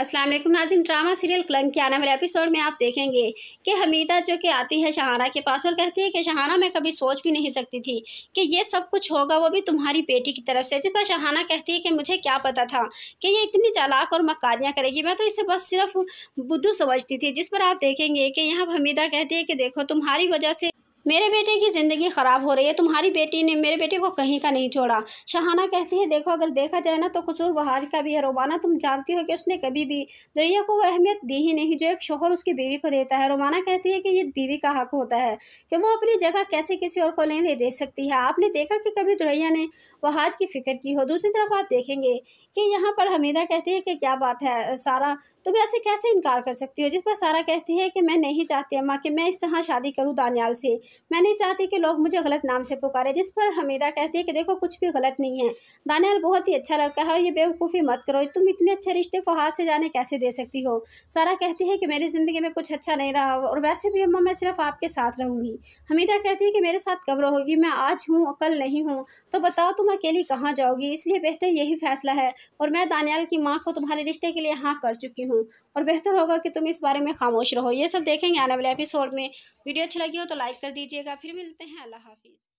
अस्सलाम वालेकुम नाजिन drama serial के आने वाले एपिसोड में आप देखेंगे कि हमीदा जो कि आती है शहाना के पास और कहती है कि शहाना मैं कभी सोच भी नहीं सकती थी कि ये सब कुछ होगा वो भी तुम्हारी बेटी की तरफ से जिस पर शहाना कहती है कि मुझे क्या पता था कि ये इतनी चालाक और मकारियाँ करेगी मैं तो इसे बस सिर्फ बुद्धू समझती थी जिस पर आप देखेंगे कि यहाँ हमीदा कहती है कि देखो तुम्हारी वजह से मेरे बेटे की ज़िंदगी ख़राब हो रही है तुम्हारी बेटी ने मेरे बेटे को कहीं का नहीं छोड़ा शहाना कहती है देखो अगर देखा जाए ना तो कसूर बहाज का भी है रोमाना तुम जानती हो कि उसने कभी भी दरिया को वो अहमियत दी ही नहीं जो एक शोहर उसकी बीवी को देता है रोमाना कहती है कि ये बीवी का हक होता है कि वो अपनी जगह कैसे किसी और को नहीं दे सकती है आपने देखा कि कभी दुरैया ने वहाज की फ़िक्र की हो दूसरी तरफ आप देखेंगे कि यहाँ पर हमीदा कहती है कि क्या बात है सारा तुम ऐसे कैसे इनकार कर सकती हो जिस पर सारा कहती है कि मैं नहीं चाहती अम्मा कि मैं इस तरह शादी करूँ दानियाल से मैं नहीं चाहती कि लोग मुझे गलत नाम से पुकारे जिस पर हमीदा कहती है कि देखो कुछ भी गलत नहीं है दानियाल बहुत ही अच्छा लड़का है और ये बेवकूफ़ी मत करो तुम इतने अच्छे रिश्ते को हाथ से जाने कैसे दे सकती हो सारा कहती है कि मेरी ज़िंदगी में कुछ अच्छा नहीं रहा और वैसे भी अम्मा मैं सिर्फ आपके साथ रहूँगी हमीदा कहती है कि मेरे साथ कब रहोगी मैं आज हूँ कल नहीं हूँ तो बताओ तुम अकेली कहाँ जाओगी इसलिए बेहतर यही फैसला है और मैं दानियाल की माँ को तुम्हारे रिश्ते के लिए हाँ कर चुकी हूँ और बेहतर होगा कि तुम इस बारे में खामोश रहो ये सब देखेंगे आने वाले एपिसोड में वीडियो अच्छी लगी हो तो लाइक कर दीजिए दीजिएगा फिर मिलते हैं अल्लाह हाफिज़